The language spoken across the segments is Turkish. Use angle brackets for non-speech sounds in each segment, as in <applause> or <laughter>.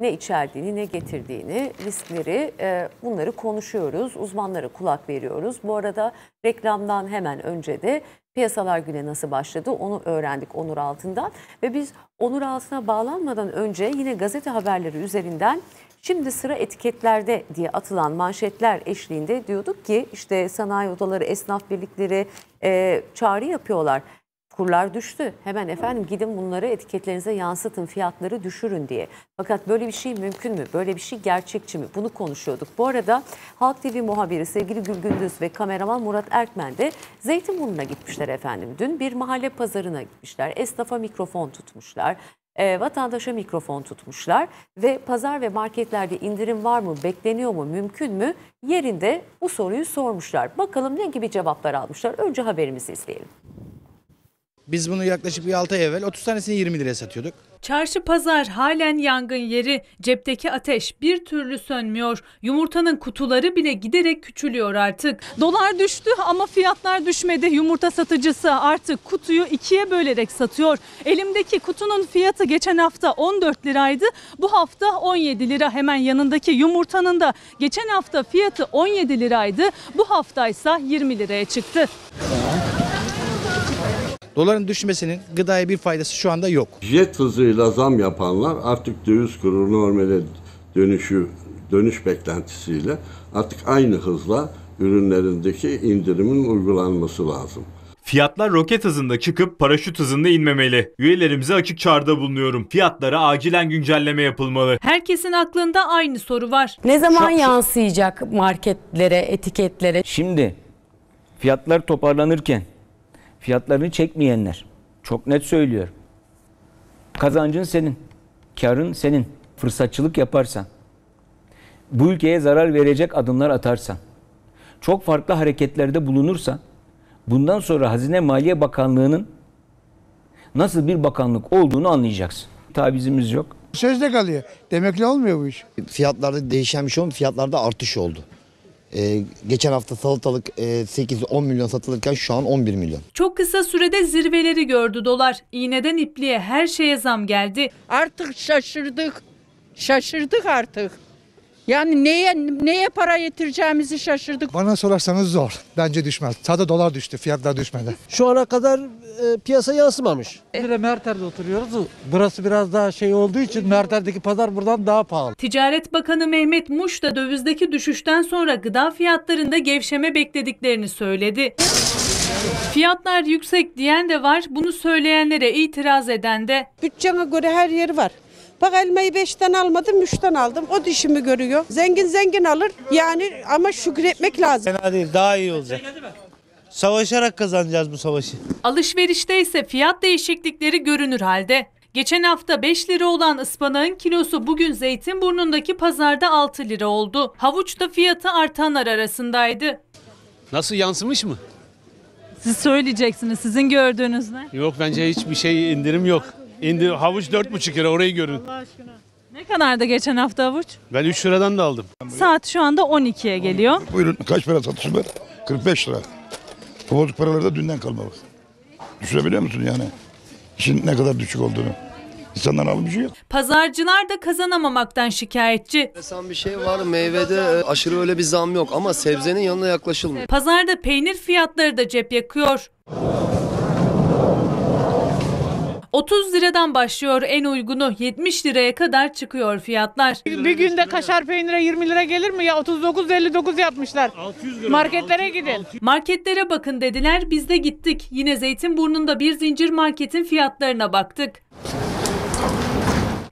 ne içerdiğini ne getirdiğini, riskleri e, bunları konuşuyoruz. Uzmanlara kulak veriyoruz. Bu arada reklamdan hemen önce de piyasalar güne nasıl başladı onu öğrendik Onur Altın'dan. Ve biz Onur Altın'a bağlanmadan önce yine gazete haberleri üzerinden şimdi sıra etiketlerde diye atılan manşetler eşliğinde diyorduk ki işte sanayi odaları, esnaf birlikleri e, çağrı yapıyorlar kurlar düştü. Hemen efendim gidin bunları etiketlerinize yansıtın, fiyatları düşürün diye. Fakat böyle bir şey mümkün mü? Böyle bir şey gerçekçi mi? Bunu konuşuyorduk. Bu arada Halk TV muhabiri sevgili Gül Gündüz ve kameraman Murat Erkmen de Zeytinburnu'na gitmişler efendim. Dün bir mahalle pazarına gitmişler. Esnafa mikrofon tutmuşlar e, vatandaşa mikrofon tutmuşlar ve pazar ve marketlerde indirim var mı, bekleniyor mu, mümkün mü yerinde bu soruyu sormuşlar. Bakalım ne gibi cevaplar almışlar. Önce haberimizi izleyelim. Biz bunu yaklaşık bir 6 ay evvel 30 tanesini 20 liraya satıyorduk. Çarşı pazar halen yangın yeri. Cepteki ateş bir türlü sönmüyor. Yumurtanın kutuları bile giderek küçülüyor artık. Dolar düştü ama fiyatlar düşmedi. Yumurta satıcısı artık kutuyu ikiye bölerek satıyor. Elimdeki kutunun fiyatı geçen hafta 14 liraydı. Bu hafta 17 lira. Hemen yanındaki yumurtanın da geçen hafta fiyatı 17 liraydı. Bu haftaysa 20 liraya çıktı. Doların düşmesinin gıdaya bir faydası şu anda yok. Jet hızıyla zam yapanlar artık döviz kuru normale dönüşü dönüş beklentisiyle artık aynı hızla ürünlerindeki indirimin uygulanması lazım. Fiyatlar roket hızında çıkıp paraşüt hızında inmemeli. Üyelerimize açık çağrıda bulunuyorum. Fiyatlara acilen güncelleme yapılmalı. Herkesin aklında aynı soru var. Ne zaman Şu... yansıyacak marketlere, etiketlere? Şimdi fiyatlar toparlanırken Fiyatlarını çekmeyenler. Çok net söylüyorum. Kazancın senin. Karın senin. Fırsatçılık yaparsan. Bu ülkeye zarar verecek adımlar atarsan. Çok farklı hareketlerde bulunursan. Bundan sonra Hazine Maliye Bakanlığı'nın nasıl bir bakanlık olduğunu anlayacaksın. Tabizimiz yok. Sözde kalıyor. Demekle olmuyor bu iş. Fiyatlarda değişen bir şey olmadı. Fiyatlarda artış oldu. Ee, geçen hafta salatalık e, 8-10 milyon satılırken şu an 11 milyon. Çok kısa sürede zirveleri gördü dolar. İğneden ipliğe her şeye zam geldi. Artık şaşırdık. Şaşırdık artık. Yani neye neye para yetireceğimizi şaşırdık. Bana sorarsanız zor. Bence düşmez. Sadece dolar düştü, fiyatlar düşmedi. Şu ana kadar e, piyasaya yansımamış. Bir de Merter'de oturuyoruz. Burası biraz daha şey olduğu için Merter'deki pazar buradan daha pahalı. Ticaret Bakanı Mehmet Muş da dövizdeki düşüşten sonra gıda fiyatlarında gevşeme beklediklerini söyledi. Fiyatlar yüksek diyen de var, bunu söyleyenlere itiraz eden de. Bütçeme göre her yeri var. Bak elmayı 5'ten almadım, üçten aldım. O dişimi görüyor. Zengin zengin alır. Yani ama şükretmek lazım. Fena değil, daha iyi olacak. Şey Savaşarak kazanacağız bu savaşı. Alışverişte ise fiyat değişiklikleri görünür halde. Geçen hafta 5 lira olan ıspanağın kilosu bugün Zeytinburnu'ndaki pazarda 6 lira oldu. Havuç da fiyatı artanlar arasındaydı. Nasıl yansımış mı? Siz söyleyeceksiniz. Sizin gördüğünüz ne? Yok bence hiçbir şey indirim yok. İndir, havuç 4,5 lira orayı görün. Ne kadardı geçen hafta havuç? Ben 3 liradan da aldım. Saat şu anda 12'ye geliyor. Buyurun kaç para satış var? 45 lira. Bu bozuk paraları da dünden kalma bak. Düşünebiliyor musun yani? İşin ne kadar düşük olduğunu. İnsanlar alıp şey yok. Pazarcılar da kazanamamaktan şikayetçi. Sen bir şey var meyvede e, aşırı öyle bir zam yok ama sebzenin yanına yaklaşılmıyor. Pazarda peynir fiyatları da cep yakıyor. 30 liradan başlıyor en uygunu 70 liraya kadar çıkıyor fiyatlar. Bir günde kaşar peynire 20 lira gelir mi ya 39, 59 yapmışlar. 600 lira. Marketlere gidin. Marketlere bakın dediler biz de gittik. Yine Zeytinburnu'nda bir zincir marketin fiyatlarına baktık.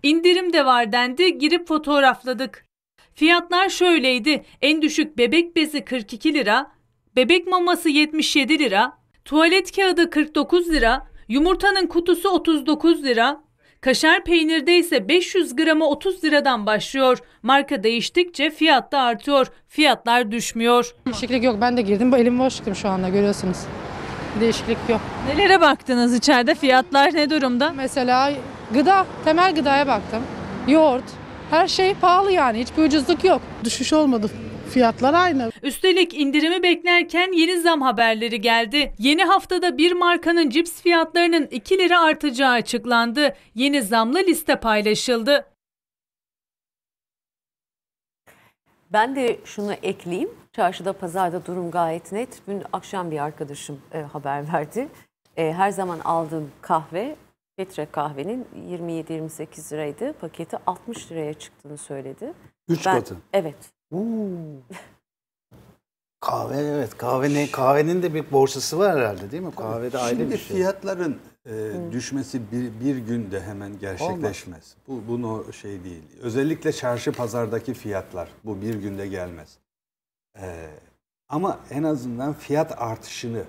İndirim de var dendi girip fotoğrafladık. Fiyatlar şöyleydi. En düşük bebek bezi 42 lira, bebek maması 77 lira, tuvalet kağıdı 49 lira, Yumurtanın kutusu 39 lira, kaşar peynirde ise 500 gramı 30 liradan başlıyor. Marka değiştikçe fiyat da artıyor, fiyatlar düşmüyor. Değişiklik yok ben de girdim bu elim çıktım şu anda görüyorsunuz. Değişiklik yok. Nelere baktınız içeride fiyatlar ne durumda? Mesela gıda, temel gıdaya baktım. Yoğurt, her şey pahalı yani hiçbir ucuzluk yok. Düşüş olmadı. Fiyatlar aynı. Üstelik indirimi beklerken yeni zam haberleri geldi. Yeni haftada bir markanın cips fiyatlarının 2 lira artacağı açıklandı. Yeni zamlı liste paylaşıldı. Ben de şunu ekleyeyim. Çarşıda pazarda durum gayet net. Dün akşam bir arkadaşım e, haber verdi. E, her zaman aldığım kahve litre kahvenin 27-28 liraydı. Paketi 60 liraya çıktığını söyledi. 3 katı. Evet kahve evet kahve ne kahvenin de bir borsası var herhalde değil mi? Kahvede ayrı Şimdi bir şey. fiyatların e, düşmesi bir, bir günde hemen gerçekleşmez. Olmaz. Bu bunu şey değil. Özellikle çarşı pazardaki fiyatlar bu bir günde gelmez. E, ama en azından fiyat artışını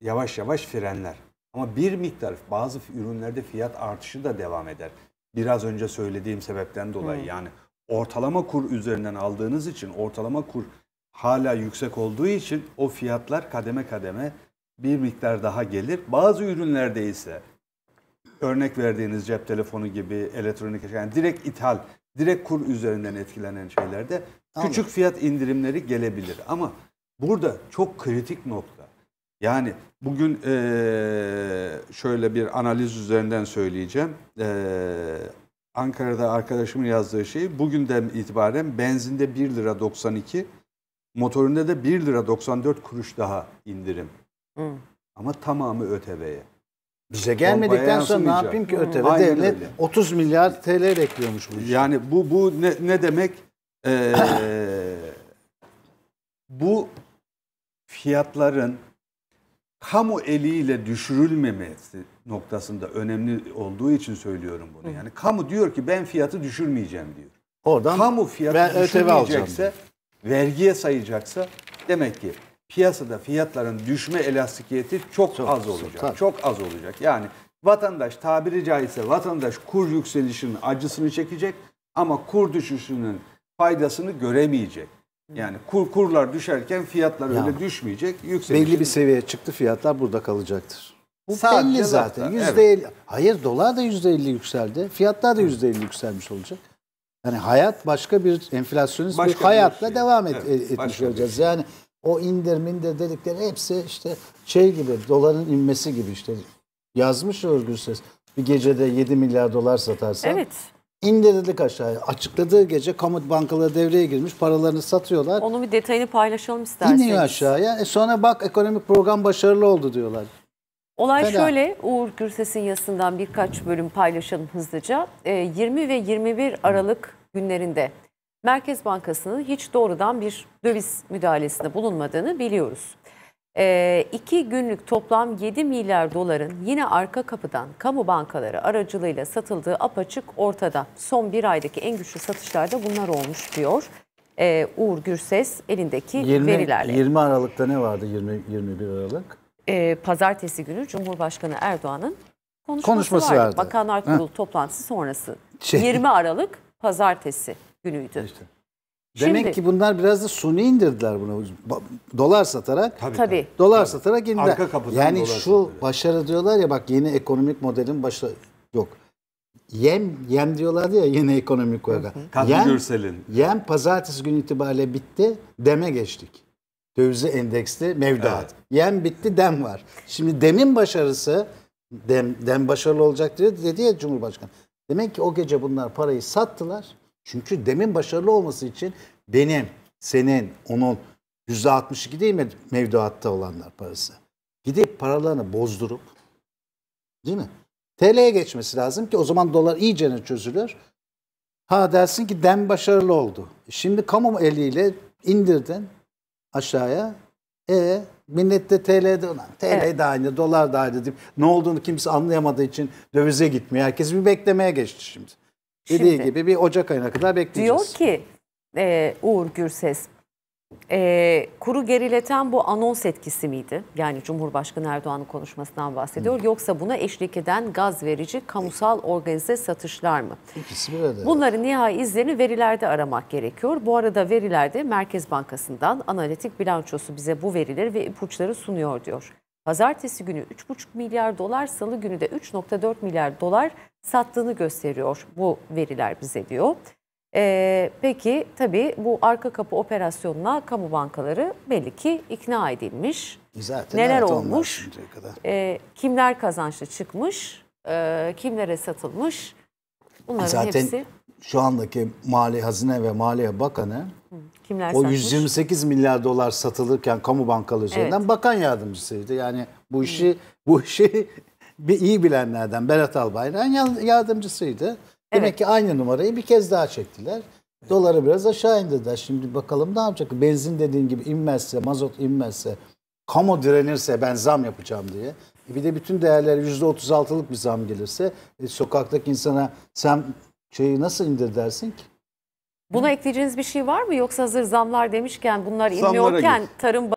yavaş yavaş frenler. Ama bir miktar bazı ürünlerde fiyat artışı da devam eder. Biraz önce söylediğim sebepten dolayı Hı. yani ortalama kur üzerinden aldığınız için ortalama kur hala yüksek olduğu için o fiyatlar kademe kademe bir miktar daha gelir. Bazı ürünlerde ise örnek verdiğiniz cep telefonu gibi elektronik yani direkt ithal, direkt kur üzerinden etkilenen şeylerde Anladım. küçük fiyat indirimleri gelebilir. Ama burada çok kritik nokta. Yani bugün ee, şöyle bir analiz üzerinden söyleyeceğim. E, Ankara'da arkadaşımın yazdığı şey bugünden itibaren benzinde 1 lira 92, motorunda da 1 lira 94 kuruş daha indirim. Hı. Ama tamamı ÖTV'ye. Bize gelmedikten sonra ne yapayım ki ÖTV Aynen devlet öyle. 30 milyar TL bekliyormuş bu işte. Yani bu bu ne, ne demek? Ee, <coughs> bu fiyatların kamu eliyle düşürülmemesi noktasında önemli olduğu için söylüyorum bunu. Yani kamu diyor ki ben fiyatı düşürmeyeceğim diyor. Oradan kamu fiyatı ben düşürmeyecekse, vergiye sayacaksa demek ki piyasada fiyatların düşme elastikiyeti çok, çok az olacak. Tabii. Çok az olacak. Yani vatandaş tabiri caizse vatandaş kur yükselişinin acısını çekecek ama kur düşüşünün faydasını göremeyecek. Yani kur kurlar düşerken fiyatlar öyle düşmeyecek. Yükselişin... Belli bir seviyeye çıktı fiyatlar burada kalacaktır. Bu Sadece belli zaten. Yüzde evet. Hayır dolar da yüzde elli yükseldi. Fiyatlar da yüzde elli yükselmiş olacak. Yani hayat başka bir enflasyonist başka bir hayatla bir şey. devam et, evet, e- etmiş olacağız. Şey. Yani o indir mindir dedikleri hepsi işte şey gibi doların inmesi gibi işte yazmış Özgür Ses. Bir gecede 7 milyar dolar satarsan evet indirdik aşağıya. Açıkladığı gece kamu bankaları devreye girmiş. Paralarını satıyorlar. Onun bir detayını paylaşalım isterseniz. İniyor aşağıya. E sonra bak ekonomik program başarılı oldu diyorlar. Olay Fena. şöyle Uğur Gürses'in yazısından birkaç bölüm paylaşalım hızlıca. E, 20 ve 21 Aralık günlerinde Merkez Bankası'nın hiç doğrudan bir döviz müdahalesinde bulunmadığını biliyoruz. E, iki günlük toplam 7 milyar doların yine arka kapıdan kamu bankaları aracılığıyla satıldığı apaçık ortada. Son bir aydaki en güçlü satışlarda bunlar olmuş diyor. E, Uğur Gürses elindeki 20, verilerle. 20 Aralık'ta ne vardı 20 21 Aralık? E, Pazartesi günü Cumhurbaşkanı Erdoğan'ın konuşması, konuşması vardı. vardı. Bakanlar Kurulu toplantısı sonrası. Şey. 20 Aralık Pazartesi günüydü. İşte. Demek Şimdi, ki bunlar biraz da suni indirdiler bunu. Dolar satarak. Tabii. tabii. Dolar tabii. satarak indiler. Arka kapıdan yani dolar şu satarak. başarı diyorlar ya bak yeni ekonomik modelin başarı yok. Yem yem diyorlardı ya yeni ekonomik olarak. yem, Gürsel'in. Yem pazartesi günü itibariyle bitti. Deme geçtik. Dövizli endeksli mevduat. Evet. Yem bitti dem var. Şimdi demin başarısı dem, dem başarılı olacak dedi ya Cumhurbaşkanı. Demek ki o gece bunlar parayı sattılar çünkü demin başarılı olması için benim, senin, onun %62 değil mi mevduatta olanlar parası? Gidip paralarını bozdurup değil mi? TL'ye geçmesi lazım ki o zaman dolar iyicene çözülür. Ha dersin ki dem başarılı oldu. Şimdi kamu eliyle indirdin aşağıya. E millet de TL'de olan. TL evet. de aynı, dolar da aynı deyip ne olduğunu kimse anlayamadığı için dövize gitmiyor. Herkes bir beklemeye geçti şimdi. Dediği Şimdi, gibi bir Ocak ayına kadar bekleyeceğiz. Diyor ki e, Uğur Gürses, e, kuru gerileten bu anons etkisi miydi? Yani Cumhurbaşkanı Erdoğan'ın konuşmasından bahsediyor. Hı. Hmm. Yoksa buna eşlik eden gaz verici kamusal organize satışlar mı? İkisi bir arada. Bunların nihai izlerini verilerde aramak gerekiyor. Bu arada verilerde Merkez Bankası'ndan analitik bilançosu bize bu verileri ve ipuçları sunuyor diyor. Pazartesi günü 3,5 milyar dolar, salı günü de 3,4 milyar dolar sattığını gösteriyor bu veriler bize diyor. Ee, peki tabii bu arka kapı operasyonuna kamu bankaları belli ki ikna edilmiş. Zaten Neler olmuş? Kadar. Ee, kimler kazançlı çıkmış? E, kimlere satılmış? Bunların Zaten hepsi... şu andaki Mali Hazine ve Maliye Bakanı Kimler o satmış? 128 milyar dolar satılırken kamu bankalı üzerinden evet. bakan yardımcısıydı. Yani bu işi Hı. bu işi <laughs> bir iyi bilenlerden Berat Albayrak'ın yardımcısıydı. Evet. Demek ki aynı numarayı bir kez daha çektiler. Doları biraz aşağı indirdiler. Şimdi bakalım ne yapacak? Benzin dediğin gibi inmezse, mazot inmezse, kamu direnirse ben zam yapacağım diye. E, bir de bütün değerler %36'lık bir zam gelirse e, sokaktaki insana sen şeyi nasıl indir dersin ki? Buna ekleyeceğiniz bir şey var mı? Yoksa hazır zamlar demişken bunlar inmiyorken tarım